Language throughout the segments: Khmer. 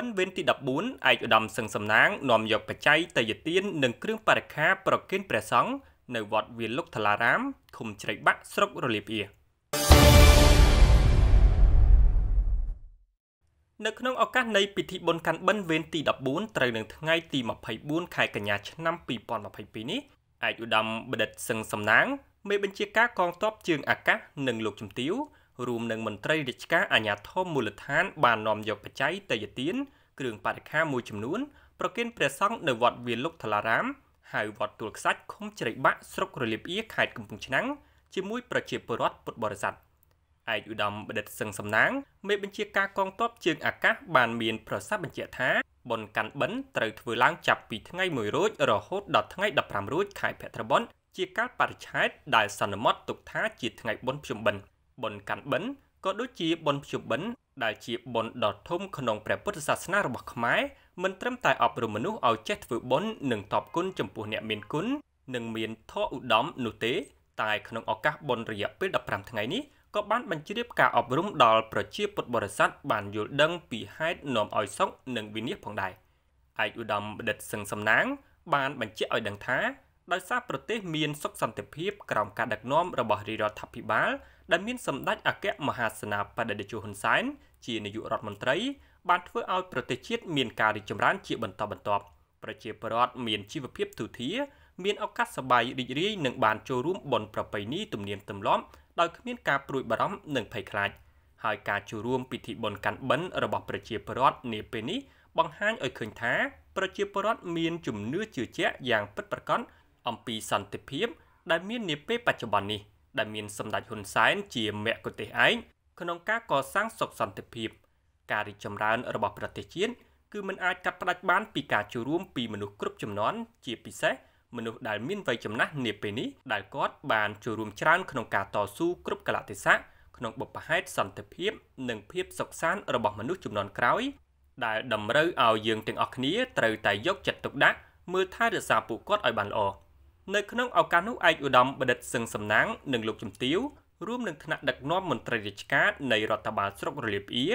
វិនវេនទី14ឯកឧត្តមសឹងសំណាង នាំយកបច្ច័យតេយទាននិងគ្រឿងបរិខាប្រគិនព្រះសង្ឃនៅវត្តវាលុកថ្លារាមឃុំជ្រៃបាក់ស្រុករលៀបអៀនៅក្នុងឱកាសនៃពិធីបុណ្យកាន់បិណ្ឌវេនទី14ត្រូវនៅថ្ងៃទី24ខែកញ្ញាឆ្នាំ2022នេះឯកឧត្តមបដិទ្ធសឹងសំណាងមេបញ្ជាការកងទ័ពជើងអាកាសនិងលោកជំទាវរួមនឹងមន្ត្រីរាជការអាជ្ញាធរមូលដ្ឋាន បាននាំយកបច្ច័យតេយ្យទានគ្រឿងបរិខាមួយចំនួន ប្រគិនព្រះសង្ឃនៅវត្តវាលុកថ្លារាមហៅវត្តទួលខ្សាច់ឃុំជ្រៃបាក់ស្រុករលៀបអៀខេត្តកំពង់ឆ្នាំងជាមួយប្រជាពលរដ្ឋពុទ្ធបរិស័ទឯកឧត្តមបដិទ្ធសឹងសំណាងមេបញ្ជាការកងទ័ពជើងអាកាសបាន មានប្រសាសន៍បញ្ជាក់ថាបុណ្យកាន់បិណ្ឌត្រូវធ្វើឡើងចាប់ពីថ្ងៃ1រោចរហូតដល់ថ្ងៃ15រោចខែភទ្របទជាកាលបរិច្ឆេទដែលសន្មត់ទុកថាជាថ្ងៃបុណ្យភ្ជុំបិណ្ឌបុណ្យកាន់បិណ្ឌក៏ដូចជាបុណ្យភ្ជុំបិណ្ឌដែលជាបុណ្យដ៏ធំក្នុងព្រះពុទ្ធសាសនារបស់ខ្មែរមិនត្រឹមតែអប់រំមនុស្សឲ្យចេះធ្វើបុណ្យនិងតបគុណចំពោះអ្នក មានគុណនិងមានធម៌ឧត្តមនោះទេ តែ ក្នុងឱកាសបុណ្យរយៈពេល15ថ្ងៃនេះក៏បានបញ្ជ្រាបការអប់រំដល់ប្រជាពុទ្ធបរិស័ទបានយល់ដឹងពីហេតុនាំឲ្យសុខនិងវិនិច្ឆ័យផងដែរឯកឧត្តមបណ្ឌិតសឹងសំណាងបានបញ្ជាក់ឲ្យដឹងថាដោយសារប្រទេសមានសុខសន្តិភាពក្រោមការដឹកនាំរបស់រាជរដ្ឋាភិបាល ដែលមានសម្ដេចអគ្គមហាសេនាបតីតេជោហ៊ុនសែនជានាយករដ្ឋមន្ត្រី បានធ្វើឲ្យប្រទេសជាតិមានការរីកចម្រើនជាបន្តបន្ទាប់ប្រជាពលរដ្ឋមានជីវភាពទូធាមានឱកាសសប្បាយរីករាយនិង បានចូលរួមបុណ្យប្រពៃណីទំនៀមទម្លាប់ដោយគ្មានការព្រួយបារម្ភនិងភ័យខ្លាច ហើយការចូលរួម ពិធីបុណ្យកាន់បិណ្ឌរបស់ប្រជាពលរដ្ឋនាពេលនេះបង្ហាញឲ្យឃើញថា ប្រជាពលរដ្ឋមាន ជំនឿជឿជាក់យ៉ាងពិតប្រាកដអំពីសន្តិភាពដែលមាននាពេលបច្ចុប្បន្ននេះដែលមានសម្ដេចហ៊ុនសែនជាមគ្គុទ្ទេសឯកក្នុងការកសាងសុខសន្តិភាពការរីកចម្រើនរបស់ប្រទេសជាតិគឺមិនអាចកាត់ផ្តាច់បានពីការចូលរួមពីមនុស្សគ្រប់ចំនួនជាពិសេសមនុស្សដែលមានវ័យចំណាស់នាពេលនេះដែលគាត់បានចូលរួមច្រើនក្នុងការតស៊ូគ្រប់កលៈទេសៈក្នុងបុព្វហេតុសន្តិភាព និងភាពសុខសាន្តរបស់មនុស្សចំនួនក្រោយដែលតម្រូវឲ្យយើងទាំងអស់គ្នាត្រូវតែយកចិត្តទុកដាក់មើលថែរក្សាពួកគាត់ឲ្យបានល្អនៅក្នុងឱកាសនោះឯកឧត្តមបដិទ្ធសឹងសំណាងនិងលោកជំទាវរួមនឹងថ្នាក់ដឹកនាំមន្ត្រីរាជការនៃរដ្ឋបាលស្រុករលៀបអៀ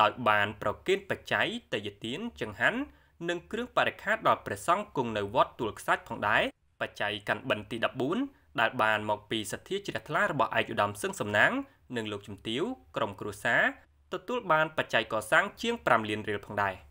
ដោយបាន ប្រគិនបច្ច័យតេយ្យទានចង្ហាន់និងគ្រឿងបរិខាដល់ព្រះសង្ឃគង់នៅវត្តទួលខ្សាច់ផងដែរបច្ច័យកាន់បិណ្ឌទី14ដែលបានមកពីសទ្ធាជ្រះថ្លារបស់ឯកឧត្តមសឹងសំណាងនិងលោកជំទាវក្រុមគ្រួសារទទួលបានបច្ច័យកសាងជាង5លានរៀលផងដែរ។